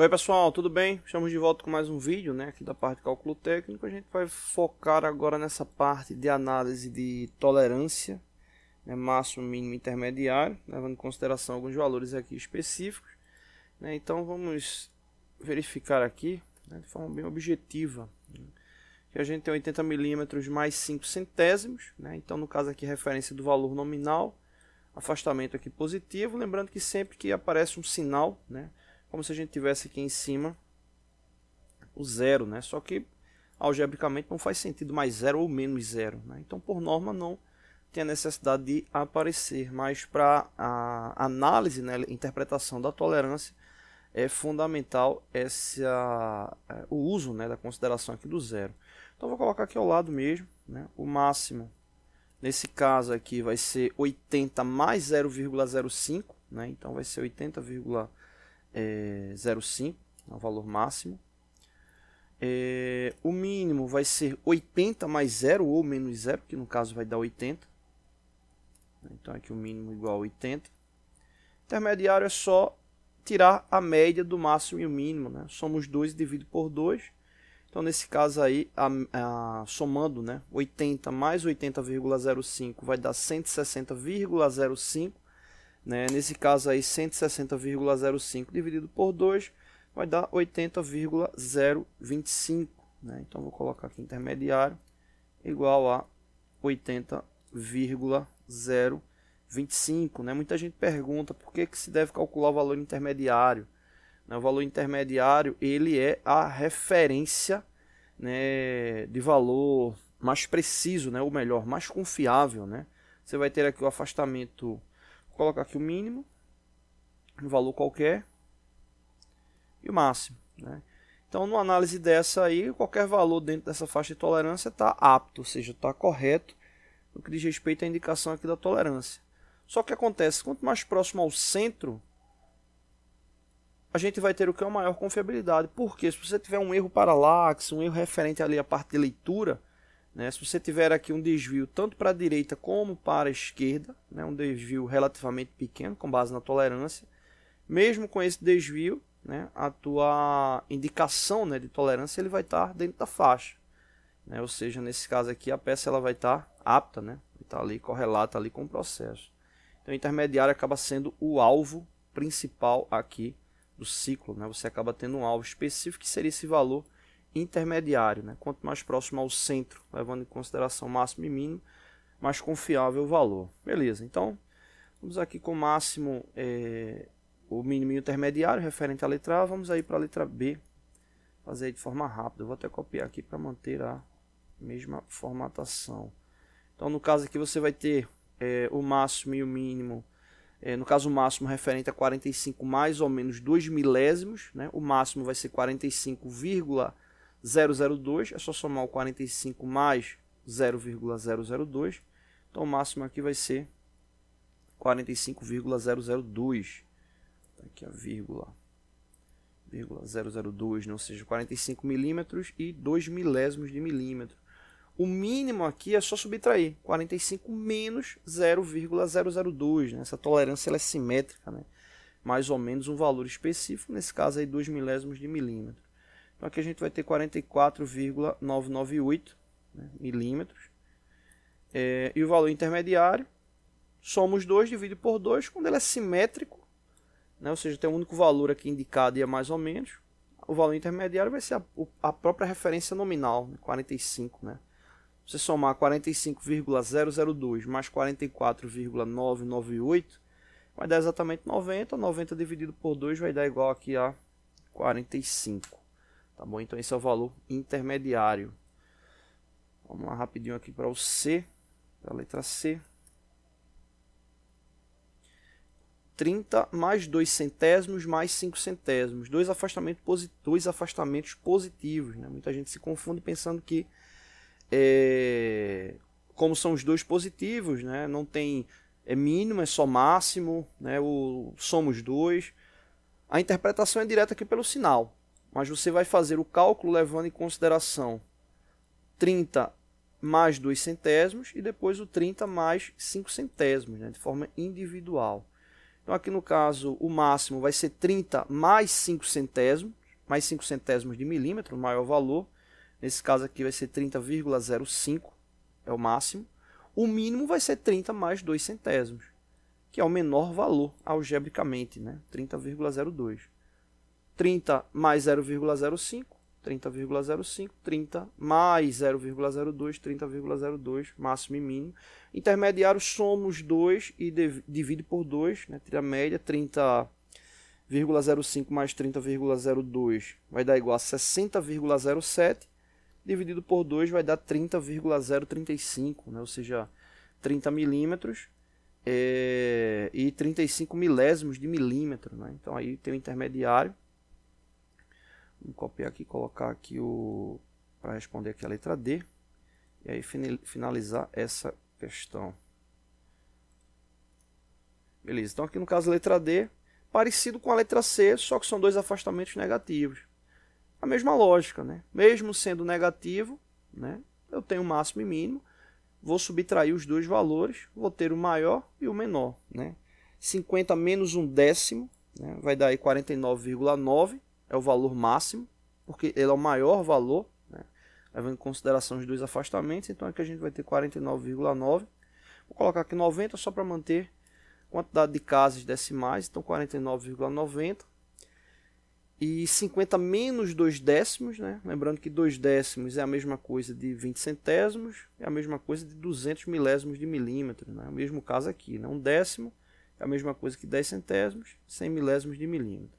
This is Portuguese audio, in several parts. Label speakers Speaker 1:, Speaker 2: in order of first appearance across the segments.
Speaker 1: Oi pessoal, tudo bem? Estamos de volta com mais um vídeo né, aqui da parte de cálculo técnico. A gente vai focar agora nessa parte de análise de tolerância, né, máximo, mínimo, intermediário, levando em consideração alguns valores aqui específicos. Né, então vamos verificar aqui né, de forma bem objetiva. Né, que a gente tem 80 milímetros mais 5 centésimos, né, então no caso aqui referência do valor nominal, afastamento aqui positivo, lembrando que sempre que aparece um sinal, né? como se a gente tivesse aqui em cima o zero, né? Só que algebricamente não faz sentido mais zero ou menos zero, né? Então, por norma, não tem a necessidade de aparecer, mas para a análise, né, interpretação da tolerância, é fundamental essa, é, o uso né, da consideração aqui do zero. Então, vou colocar aqui ao lado mesmo, né, o máximo, nesse caso aqui, vai ser 80 mais 0,05, né, então vai ser 80,05 é, 0,5, é o valor máximo. É, o mínimo vai ser 80 mais 0 ou menos 0, que no caso vai dar 80. Então aqui o mínimo igual a 80. Intermediário é só tirar a média do máximo e o mínimo. Né? Somos 2 dividido por 2. Então nesse caso aí, a, a, somando né, 80 mais 80,05 vai dar 160,05 né? Nesse caso aí, 160,05 dividido por 2 vai dar 80,025. Né? Então, vou colocar aqui intermediário igual a 80,025. Né? Muita gente pergunta por que, que se deve calcular o valor intermediário. Né? O valor intermediário ele é a referência né, de valor mais preciso, né? ou melhor, mais confiável. Né? Você vai ter aqui o afastamento colocar aqui o mínimo, um valor qualquer e o máximo. Né? Então, numa análise dessa aí, qualquer valor dentro dessa faixa de tolerância está apto, ou seja, está correto no que diz respeito à indicação aqui da tolerância. Só que acontece, quanto mais próximo ao centro, a gente vai ter o que é uma maior confiabilidade. Porque se você tiver um erro paralaxe, um erro referente ali à parte de leitura, né? Se você tiver aqui um desvio tanto para a direita como para a esquerda, né? um desvio relativamente pequeno com base na tolerância, mesmo com esse desvio, né? a tua indicação né, de tolerância ele vai estar dentro da faixa. Né? Ou seja, nesse caso aqui a peça ela vai estar apta, né? está ali correlata ali com o processo. Então, o intermediário acaba sendo o alvo principal aqui do ciclo. Né? Você acaba tendo um alvo específico que seria esse valor intermediário, né? quanto mais próximo ao centro, levando em consideração máximo e mínimo, mais confiável o valor. Beleza, então vamos aqui com o máximo, é, o mínimo intermediário referente à letra A, vamos aí para a letra B, fazer aí de forma rápida, Eu vou até copiar aqui para manter a mesma formatação. Então no caso aqui você vai ter é, o máximo e o mínimo é, no caso o máximo referente a 45 mais ou menos 2 milésimos, né? o máximo vai ser 45, 002, é só somar o 45 mais 0,002. Então o máximo aqui vai ser 45,002. Tá aqui a vírgula. vírgula 002, não, ou seja, 45 milímetros e 2 milésimos de milímetro. O mínimo aqui é só subtrair 45 menos 0,002. Né? Essa tolerância é simétrica, né? mais ou menos um valor específico, nesse caso aí 2 milésimos de milímetro. Então aqui a gente vai ter 44,998 né, milímetros. É, e o valor intermediário, somos 2, divide por 2, quando ele é simétrico, né, ou seja, tem um único valor aqui indicado e é mais ou menos, o valor intermediário vai ser a, a própria referência nominal, 45, né? né. Você somar 45,002 mais 44,998 vai dar exatamente 90. 90 dividido por 2 vai dar igual aqui a 45. Tá bom? Então esse é o valor intermediário. Vamos lá rapidinho aqui para o C, para a letra C. 30 mais 2 centésimos mais 5 centésimos. Dois afastamentos, dois afastamentos positivos. Né? Muita gente se confunde pensando que, é, como são os dois positivos, né? não tem é mínimo, é só máximo, né? o somos dois. A interpretação é direta aqui pelo sinal. Mas você vai fazer o cálculo levando em consideração 30 mais 2 centésimos e depois o 30 mais 5 centésimos, né, de forma individual. Então aqui no caso o máximo vai ser 30 mais 5 centésimos, mais 5 centésimos de milímetro, o maior valor. Nesse caso aqui vai ser 30,05, é o máximo. O mínimo vai ser 30 mais 2 centésimos, que é o menor valor algebricamente, né? 30,02. 30 mais 0,05, 30,05, 30 mais 0,02, 30,02, máximo e mínimo. Intermediário, somos 2 e divide por 2, né? tira a média, 30,05 mais 30,02 vai dar igual a 60,07, dividido por 2 vai dar 30,035, né? ou seja, 30 milímetros. É, e 35 milésimos de milímetro. Né? Então aí tem o intermediário. Vou copiar aqui, e colocar aqui o para responder aqui a letra D e aí finalizar essa questão. Beleza, então aqui no caso a letra D, parecido com a letra C, só que são dois afastamentos negativos. A mesma lógica, né? Mesmo sendo negativo, né? Eu tenho máximo e mínimo, vou subtrair os dois valores, vou ter o maior e o menor, né? 50 menos um décimo, né? vai dar aí 49,9 é o valor máximo, porque ele é o maior valor, né? levando em consideração os dois afastamentos, então aqui a gente vai ter 49,9. Vou colocar aqui 90 só para manter a quantidade de casas decimais, então 49,90. E 50 menos 2 décimos, né? lembrando que 2 décimos é a mesma coisa de 20 centésimos, é a mesma coisa de 200 milésimos de milímetro, né? o mesmo caso aqui, né? um décimo é a mesma coisa que 10 centésimos, 100 milésimos de milímetro.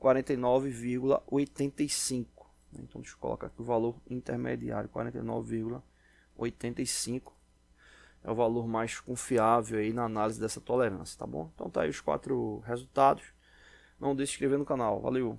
Speaker 1: 49,85. Então deixa eu colocar aqui o valor intermediário, 49,85 é o valor mais confiável aí na análise dessa tolerância, tá bom? Então tá aí os quatro resultados. Não deixe de se inscrever no canal. Valeu!